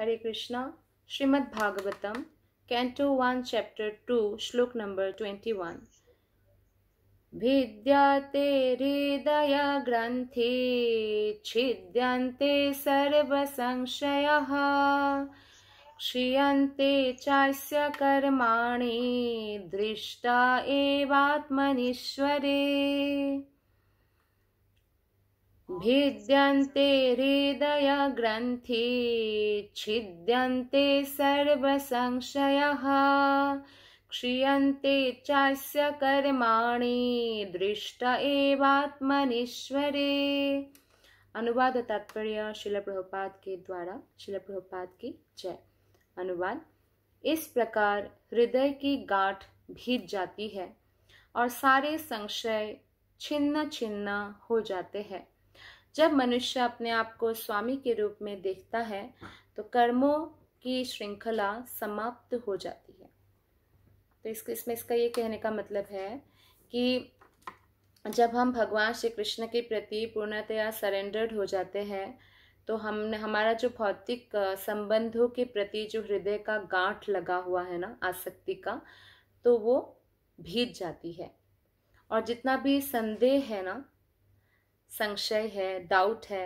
हरे Krishna Shrimad Bhagavatam canto one chapter two shloka number twenty one भिद्यते हृदय ग्रंथि छिद्यन्ते सर्वसंशयः क्षीयन्ते चास्य कर्माणि दृष्टा एवात्मनीश्वरे भिद्यन्ते हृदयग्रन्थि छिद्यन्ते सर्वसंशयः क्षीयन्ते चास्य कर्माणि दृष्ट एवात्मनिश्वरे अनुवाद तात्पर्य शिल प्रभुपाद के द्वारा शिल प्रभुपाद की जय अनुवाद इस प्रकार हृदय की गांठ भीज जाती है और सारे संशय छिन्न छिन्न हो जाते हैं जब मनुष्य अपने आप को स्वामी के रूप में देखता है हाँ। तो कर्मों की श्रृंखला समाप्त हो जाती है तो इस, इसमें इसका ये कहने का मतलब है कि जब हम भगवान श्री कृष्ण के प्रति पूर्णतया सरेंडर्ड हो जाते हैं तो हम हमारा जो भौतिक संबंधों के प्रति जो हृदय का गांठ लगा हुआ है ना आसक्ति का तो वो भीग जाती है और जितना भी संदेह है ना संशय है डाउट है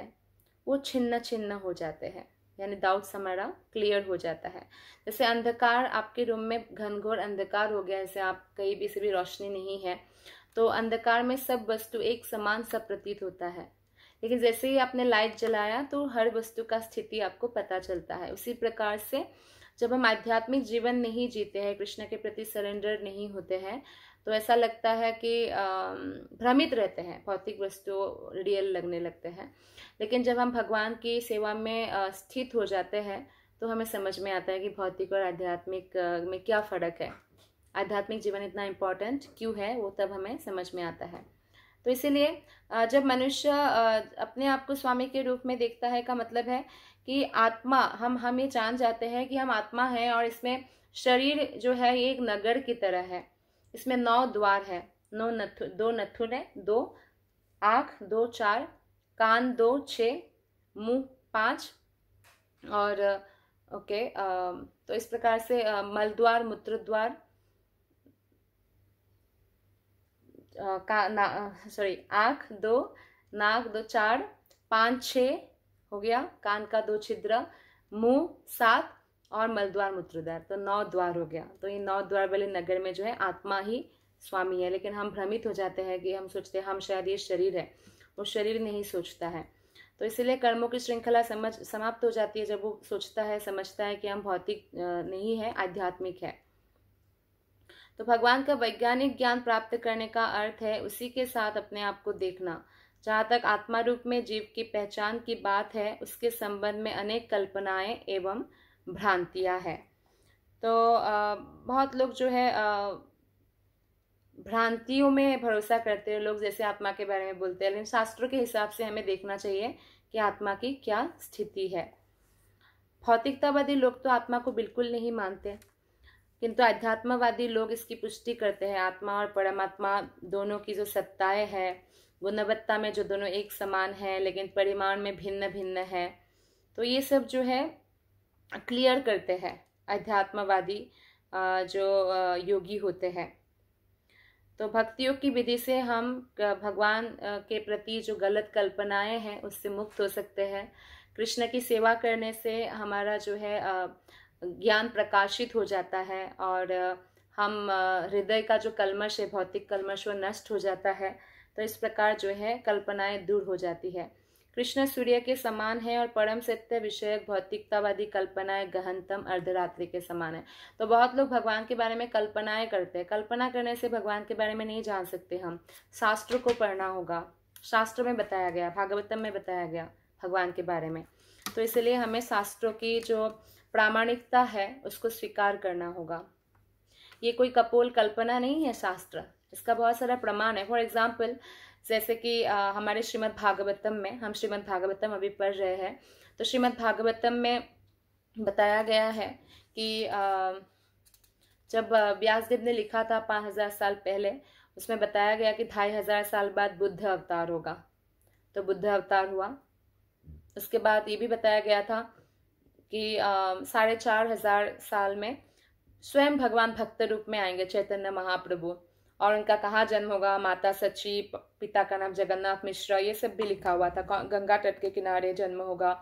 वो छिन्न छिन्न हो जाते हैं यानी डाउट हमारा क्लियर हो जाता है जैसे अंधकार आपके रूम में घनघोर अंधकार हो गया जैसे आप कहीं भी से भी रोशनी नहीं है तो अंधकार में सब वस्तु एक समान सब प्रतीत होता है लेकिन जैसे ही आपने लाइट जलाया तो हर वस्तु का स्थिति आपको पता चलता है उसी प्रकार से जब हम आध्यात्मिक जीवन नहीं जीते हैं कृष्ण के प्रति सरेंडर नहीं होते हैं तो ऐसा लगता है कि भ्रमित रहते हैं भौतिक वस्तु रियल लगने लगते हैं लेकिन जब हम भगवान की सेवा में स्थित हो जाते हैं तो हमें समझ में आता है कि भौतिक और आध्यात्मिक में क्या फ़र्क है आध्यात्मिक जीवन इतना इम्पोर्टेंट क्यों है वो तब हमें समझ में आता है तो इसीलिए जब मनुष्य अपने आप को स्वामी के रूप में देखता है का मतलब है कि आत्मा हम हम ये जान जाते हैं कि हम आत्मा हैं और इसमें शरीर जो है ये एक नगर की तरह है इसमें नौ द्वार है नौ नथु दो नथुन है दो आँख दो चार कान दो छः मुंह पाँच और ओके तो इस प्रकार से मल द्वार मूत्र द्वार का सॉरी आँख दो नाक दो चार पाँच छ हो गया कान का दो छिद्र मुंह सात और मलद्वार मूत्रद्वार तो नौ द्वार हो गया तो ये नौ द्वार वाले नगर में जो है आत्मा ही स्वामी है लेकिन हम भ्रमित हो जाते हैं कि हम सोचते हैं हम शायद ये शरीर है वो शरीर नहीं सोचता है तो इसलिए कर्मों की श्रृंखला समझ समाप्त हो जाती है जब वो सोचता है समझता है कि हम भौतिक नहीं है आध्यात्मिक है तो भगवान का वैज्ञानिक ज्ञान प्राप्त करने का अर्थ है उसी के साथ अपने आप को देखना जहाँ तक आत्मा रूप में जीव की पहचान की बात है उसके संबंध में अनेक कल्पनाएं एवं भ्रांतियाँ हैं तो बहुत लोग जो है भ्रांतियों में भरोसा करते हैं लोग जैसे आत्मा के बारे में बोलते हैं लेकिन शास्त्रों के हिसाब से हमें देखना चाहिए कि आत्मा की क्या स्थिति है भौतिकतावादी लोग तो आत्मा को बिल्कुल नहीं मानते किंतु अध्यात्मवादी लोग इसकी पुष्टि करते हैं आत्मा और परमात्मा दोनों की जो सत्ताएं हैं गुणवत्ता में जो दोनों एक समान है लेकिन परिमाण में भिन्न भिन्न है तो ये सब जो है क्लियर करते हैं अध्यात्मवादी जो योगी होते हैं तो भक्ति योग की विधि से हम भगवान के प्रति जो गलत कल्पनाएं हैं उससे मुक्त हो सकते हैं कृष्ण की सेवा करने से हमारा जो है ज्ञान प्रकाशित हो जाता है और हम हृदय का जो कलमश है भौतिक कलमश वो नष्ट हो जाता है तो इस प्रकार जो है कल्पनाएं दूर हो जाती है कृष्ण सूर्य के समान है और परम सत्य विषयक भौतिकतावादी कल्पनाएं गहनतम अर्धरात्रि के समान है तो बहुत लोग भगवान के बारे में कल्पनाएं करते हैं कल्पना करने से भगवान के बारे में नहीं जान सकते हम शास्त्र को पढ़ना होगा शास्त्र में बताया गया भागवतम में बताया गया भगवान के बारे में तो इसलिए हमें शास्त्रों की जो प्रामाणिकता है उसको स्वीकार करना होगा ये कोई कपोल कल्पना नहीं है शास्त्र इसका बहुत सारा प्रमाण है फॉर एग्जाम्पल जैसे कि हमारे श्रीमद् भागवतम में हम श्रीमद् भागवतम अभी पढ़ रहे हैं तो श्रीमद् भागवतम में बताया गया है कि जब व्यासदेव ने लिखा था पाँच हज़ार साल पहले उसमें बताया गया कि ढाई हज़ार साल बाद बुद्ध अवतार होगा तो बुद्ध अवतार हुआ उसके बाद ये भी बताया गया था कि साढ़े चार हज़ार साल में स्वयं भगवान भक्त रूप में आएंगे चैतन्य महाप्रभु और उनका कहाँ जन्म होगा माता सची पिता का नाम जगन्नाथ मिश्रा ये सब भी लिखा हुआ था गंगा तट के किनारे जन्म होगा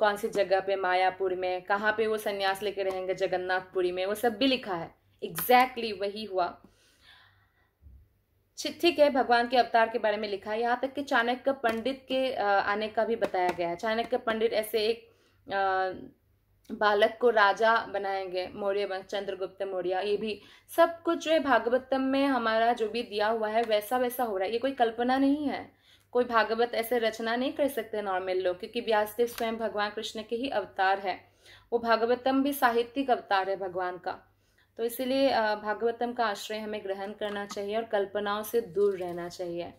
कौन सी जगह पे मायापुर में कहाँ पे वो सन्यास लेके रहेंगे जगन्नाथपुरी में वो सब भी लिखा है एग्जैक्टली exactly वही हुआ ठीक है भगवान के अवतार के बारे में लिखा है यहाँ तक कि चाणक्य पंडित के आने का भी बताया गया है चाणक्य पंडित ऐसे एक बालक को राजा बनाएंगे मौर्य वंश चंद्रगुप्त मौर्य ये भी सब कुछ जो है भागवतम में हमारा जो भी दिया हुआ है वैसा वैसा हो रहा है ये कोई कल्पना नहीं है कोई भागवत ऐसे रचना नहीं कर सकते नॉर्मल लोग क्योंकि व्यासदेव स्वयं भगवान कृष्ण के ही अवतार है वो भागवतम भी साहित्यिक अवतार है भगवान का तो इसीलिए भागवतम का आश्रय हमें ग्रहण करना चाहिए और कल्पनाओं से दूर रहना चाहिए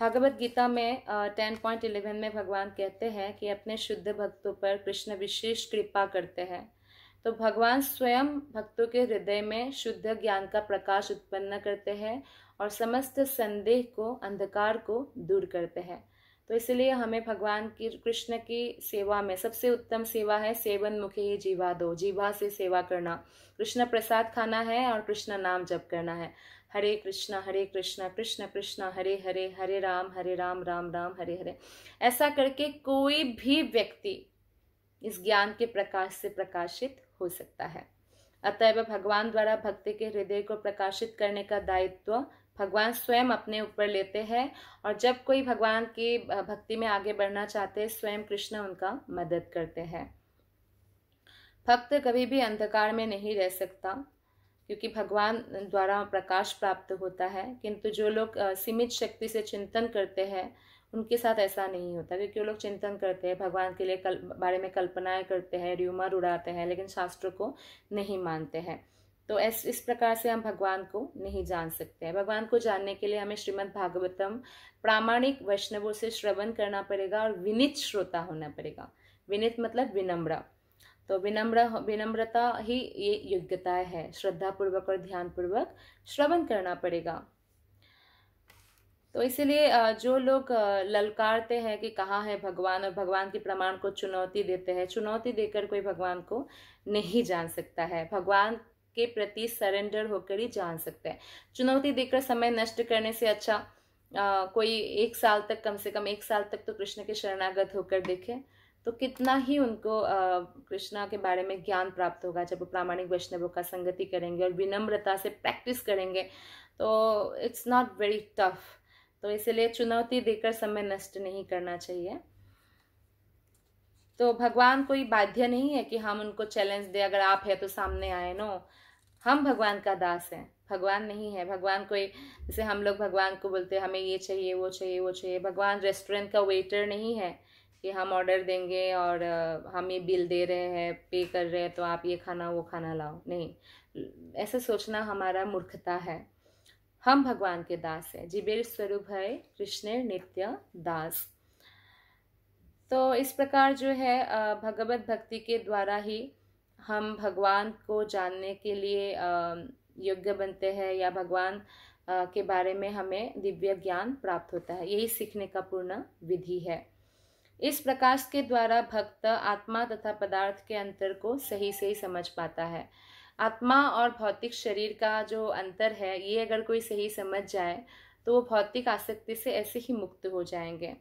भागवत गीता में टेन पॉइंट इलेवन में भगवान कहते हैं कि अपने शुद्ध भक्तों पर कृष्ण विशेष कृपा करते हैं तो भगवान स्वयं भक्तों के हृदय में शुद्ध ज्ञान का प्रकाश उत्पन्न करते हैं और समस्त संदेह को अंधकार को दूर करते हैं तो इसलिए हमें भगवान की कृष्ण की सेवा में सबसे उत्तम सेवा है सेवन मुखे ही जीवा दो जीवा से सेवा करना कृष्ण प्रसाद खाना है और कृष्ण नाम जप करना है हरे कृष्णा हरे कृष्णा कृष्ण कृष्णा हरे हरे हरे राम हरे राम राम राम हरे हरे ऐसा करके कोई भी व्यक्ति इस ज्ञान के प्रकाश से प्रकाशित हो सकता है अतएव भगवान द्वारा भक्ति के हृदय को प्रकाशित करने का दायित्व भगवान स्वयं अपने ऊपर लेते हैं और जब कोई भगवान की भक्ति में आगे बढ़ना चाहते हैं स्वयं कृष्ण उनका मदद करते हैं भक्त कभी भी अंधकार में नहीं रह सकता क्योंकि भगवान द्वारा प्रकाश प्राप्त होता है किंतु जो लोग सीमित शक्ति से चिंतन करते हैं उनके साथ ऐसा नहीं होता क्योंकि वो लोग चिंतन करते हैं भगवान के लिए कल बारे में कल्पनाएं करते हैं र्यूमर उड़ाते हैं लेकिन शास्त्र को नहीं मानते हैं तो ऐस इस प्रकार से हम भगवान को नहीं जान सकते हैं भगवान को जानने के लिए हमें श्रीमद् भागवतम प्रामाणिक वैष्णवों से श्रवण करना पड़ेगा और विनित श्रोता होना पड़ेगा विनित मतलब विनम्र तो विनम्र विनम्रता ही ये योग्यता है श्रद्धापूर्वक और ध्यानपूर्वक श्रवण करना पड़ेगा तो इसीलिए जो लोग ललकारते हैं कि कहाँ है भगवान और भगवान के प्रमाण को चुनौती देते हैं चुनौती देकर कोई भगवान को नहीं जान सकता है भगवान के प्रति सरेंडर होकर ही जान सकते हैं चुनौती देकर समय नष्ट करने से अच्छा आ, कोई एक साल तक कम से कम एक साल तक तो कृष्ण के शरणागत होकर देखें तो कितना ही उनको कृष्णा के बारे में ज्ञान प्राप्त होगा जब वो प्रामाणिक वैष्णवों का संगति करेंगे और विनम्रता से प्रैक्टिस करेंगे तो इट्स नॉट वेरी टफ तो इसलिए चुनौती देकर समय नष्ट नहीं करना चाहिए तो भगवान कोई बाध्य नहीं है कि हम उनको चैलेंज दें अगर आप है तो सामने आए नो हम भगवान का दास हैं भगवान नहीं है भगवान कोई जैसे हम लोग भगवान को बोलते हैं हमें ये चाहिए वो चाहिए वो चाहिए भगवान रेस्टोरेंट का वेटर नहीं है कि हम ऑर्डर देंगे और हम ये बिल दे रहे हैं पे कर रहे हैं तो आप ये खाना वो खाना लाओ नहीं ऐसा सोचना हमारा मूर्खता है हम भगवान के दास हैं जिबेर स्वरूप है कृष्ण नित्य दास तो इस प्रकार जो है भगवत भक्ति के द्वारा ही हम भगवान को जानने के लिए योग्य बनते हैं या भगवान के बारे में हमें दिव्य ज्ञान प्राप्त होता है यही सीखने का पूर्ण विधि है इस प्रकाश के द्वारा भक्त आत्मा तथा पदार्थ के अंतर को सही से ही समझ पाता है आत्मा और भौतिक शरीर का जो अंतर है ये अगर कोई सही समझ जाए तो वो भौतिक आसक्ति से ऐसे ही मुक्त हो जाएंगे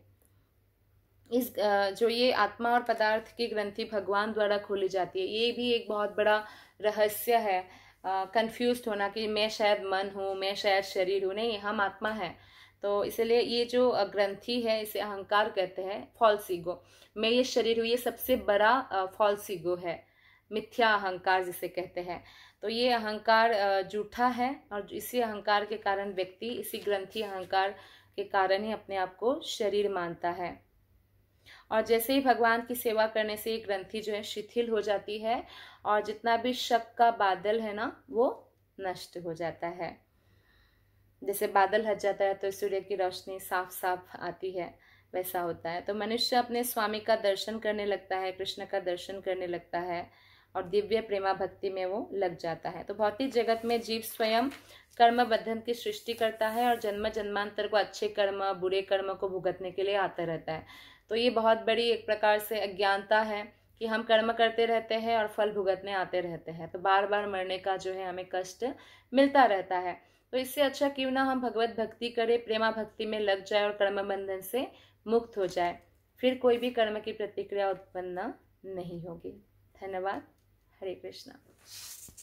इस जो ये आत्मा और पदार्थ की ग्रंथि भगवान द्वारा खोली जाती है ये भी एक बहुत बड़ा रहस्य है कंफ्यूज होना कि मैं शायद मन हूँ मैं शायद शरीर हूँ नहीं हम आत्मा है तो इसलिए ये जो ग्रंथि है इसे अहंकार कहते हैं फॉल्सिगो मैं ये शरीर हूँ ये सबसे बड़ा फॉल्सिगो है मिथ्या अहंकार जिसे कहते हैं तो ये अहंकार जूठा है और इसी अहंकार के कारण व्यक्ति इसी ग्रंथि अहंकार के कारण ही अपने आप को शरीर मानता है और जैसे ही भगवान की सेवा करने से ये ग्रंथि जो है शिथिल हो जाती है और जितना भी शक का बादल है ना वो नष्ट हो जाता है जैसे बादल हट जाता है तो सूर्य की रोशनी साफ साफ आती है वैसा होता है तो मनुष्य अपने स्वामी का दर्शन करने लगता है कृष्ण का दर्शन करने लगता है और दिव्य प्रेमा भक्ति में वो लग जाता है तो भौतिक जगत में जीव स्वयं कर्म बंधन की सृष्टि करता है और जन्म जन्मांतर को अच्छे कर्म बुरे कर्म को भुगतने के लिए आता रहता है तो ये बहुत बड़ी एक प्रकार से अज्ञानता है कि हम कर्म करते रहते हैं और फल भुगतने आते रहते हैं तो बार बार मरने का जो है हमें कष्ट मिलता रहता है तो इससे अच्छा क्यों ना हम भगवत भक्ति करें प्रेमा भक्ति में लग जाए और कर्म बंधन से मुक्त हो जाए फिर कोई भी कर्म की प्रतिक्रिया उत्पन्न नहीं होगी धन्यवाद हरे कृष्णा